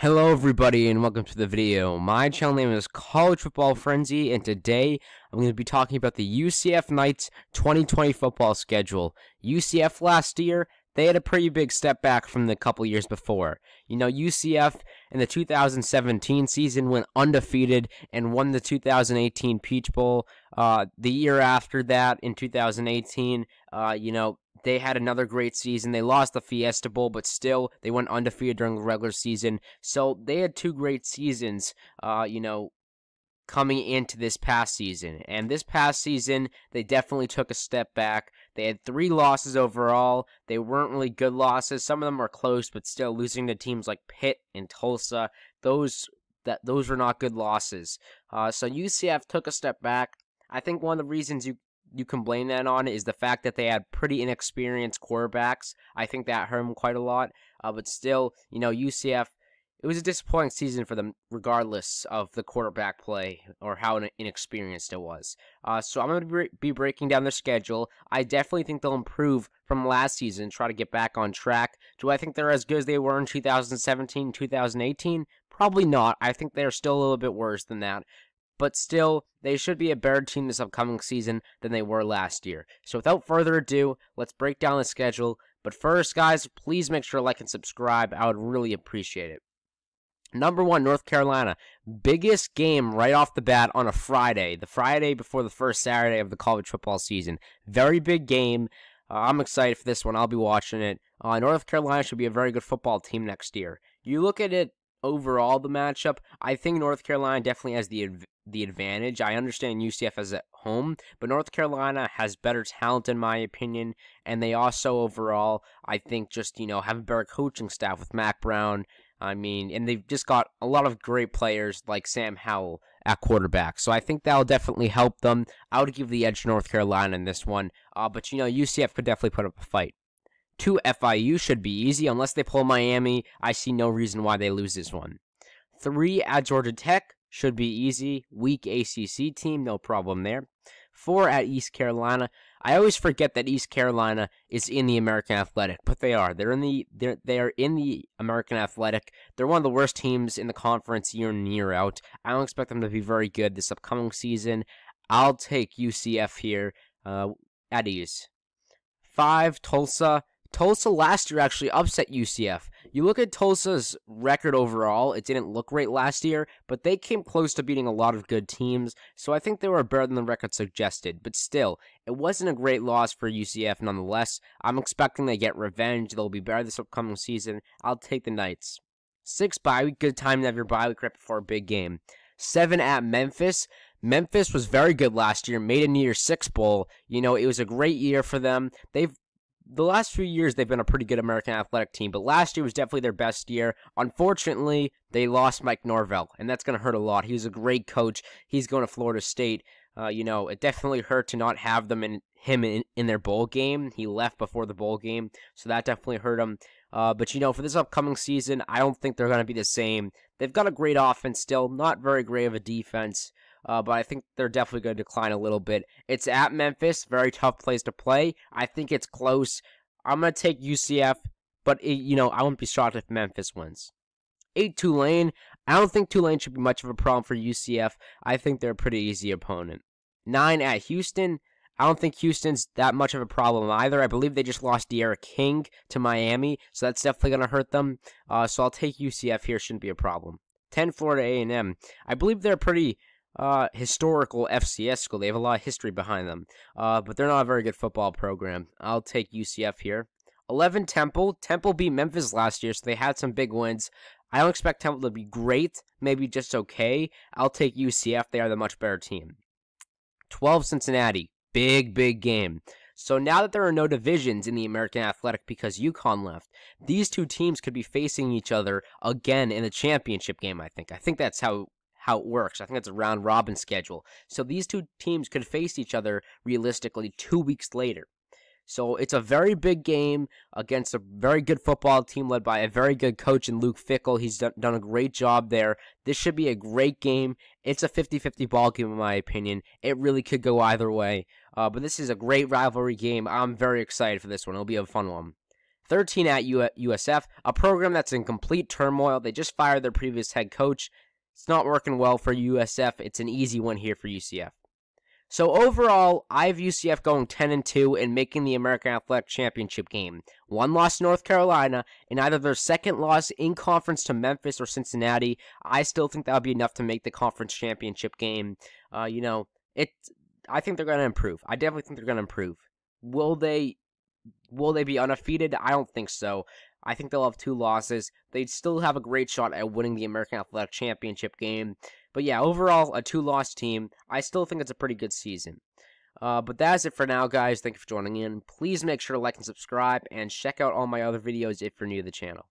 Hello everybody and welcome to the video. My channel name is College Football Frenzy and today I'm going to be talking about the UCF Knights 2020 football schedule. UCF last year, they had a pretty big step back from the couple years before. You know, UCF in the 2017 season went undefeated and won the 2018 Peach Bowl. Uh, the year after that, in 2018, uh, you know, they had another great season. They lost the Fiesta Bowl, but still they went undefeated during the regular season. So they had two great seasons. Uh, you know, coming into this past season. And this past season, they definitely took a step back. They had three losses overall. They weren't really good losses. Some of them were close, but still losing to teams like Pitt and Tulsa. Those that those were not good losses. Uh, so UCF took a step back. I think one of the reasons you you can blame that on is the fact that they had pretty inexperienced quarterbacks. I think that hurt them quite a lot. Uh, but still, you know, UCF, it was a disappointing season for them, regardless of the quarterback play or how inexperienced it was. Uh, so I'm going to be breaking down their schedule. I definitely think they'll improve from last season, try to get back on track. Do I think they're as good as they were in 2017 2018? Probably not. I think they're still a little bit worse than that but still, they should be a better team this upcoming season than they were last year. So without further ado, let's break down the schedule. But first, guys, please make sure to like and subscribe. I would really appreciate it. Number one, North Carolina. Biggest game right off the bat on a Friday, the Friday before the first Saturday of the college football season. Very big game. Uh, I'm excited for this one. I'll be watching it. Uh, North Carolina should be a very good football team next year. You look at it overall the matchup, I think North Carolina definitely has the the advantage. I understand UCF is at home, but North Carolina has better talent in my opinion, and they also overall, I think, just you know have a better coaching staff with Mac Brown. I mean, and they've just got a lot of great players like Sam Howell at quarterback. So I think that'll definitely help them. I would give the edge to North Carolina in this one, uh, but you know UCF could definitely put up a fight. Two FIU should be easy unless they pull Miami. I see no reason why they lose this one. Three at Georgia Tech should be easy. Weak ACC team, no problem there. Four at East Carolina. I always forget that East Carolina is in the American Athletic, but they are. They're in the they're they are in the American Athletic. They're one of the worst teams in the conference year in year out. I don't expect them to be very good this upcoming season. I'll take UCF here uh, at ease. Five Tulsa Tulsa last year actually upset UCF. You look at Tulsa's record overall, it didn't look great last year, but they came close to beating a lot of good teams, so I think they were better than the record suggested. But still, it wasn't a great loss for UCF nonetheless. I'm expecting they get revenge, they'll be better this upcoming season. I'll take the Knights. Six bye week, good time to have your bye week right before a big game. Seven at Memphis. Memphis was very good last year, made a New Six Bowl. You know, it was a great year for them. They've the last few years they've been a pretty good American athletic team, but last year was definitely their best year. Unfortunately, they lost Mike Norvell, and that's going to hurt a lot. He was a great coach. He's going to Florida State. Uh, you know, it definitely hurt to not have them in him in, in their bowl game. He left before the bowl game, so that definitely hurt him. Uh, but you know, for this upcoming season, I don't think they're going to be the same. They've got a great offense still, not very great of a defense uh, but I think they're definitely going to decline a little bit. It's at Memphis, very tough place to play. I think it's close. I'm going to take UCF, but it, you know I wouldn't be shocked if Memphis wins. Eight Tulane. I don't think Tulane should be much of a problem for UCF. I think they're a pretty easy opponent. Nine at Houston. I don't think Houston's that much of a problem either. I believe they just lost De'Ara King to Miami, so that's definitely going to hurt them. Uh, so I'll take UCF here; shouldn't be a problem. Ten Florida A&M. I believe they're pretty uh, historical FCS school. They have a lot of history behind them, uh, but they're not a very good football program. I'll take UCF here. 11 Temple. Temple beat Memphis last year, so they had some big wins. I don't expect Temple to be great, maybe just okay. I'll take UCF. They are the much better team. 12 Cincinnati. Big, big game. So now that there are no divisions in the American Athletic because UConn left, these two teams could be facing each other again in the championship game, I think. I think that's how how it works. I think it's a round robin schedule. So these two teams could face each other realistically two weeks later. So it's a very big game against a very good football team led by a very good coach in Luke Fickle. He's done, done a great job there. This should be a great game. It's a 50-50 ball game in my opinion. It really could go either way. Uh, but this is a great rivalry game. I'm very excited for this one. It'll be a fun one. 13 at USF, a program that's in complete turmoil. They just fired their previous head coach. It's not working well for USF. It's an easy one here for UCF. So overall, I have UCF going 10 and 2 and making the American Athletic Championship game. One loss to North Carolina and either their second loss in conference to Memphis or Cincinnati. I still think that'll be enough to make the conference championship game. Uh, you know, it. I think they're going to improve. I definitely think they're going to improve. Will they? Will they be undefeated? I don't think so. I think they'll have two losses. They'd still have a great shot at winning the American Athletic Championship game. But yeah, overall, a two loss team. I still think it's a pretty good season. Uh, but that's it for now, guys. Thank you for joining in. Please make sure to like and subscribe, and check out all my other videos if you're new to the channel.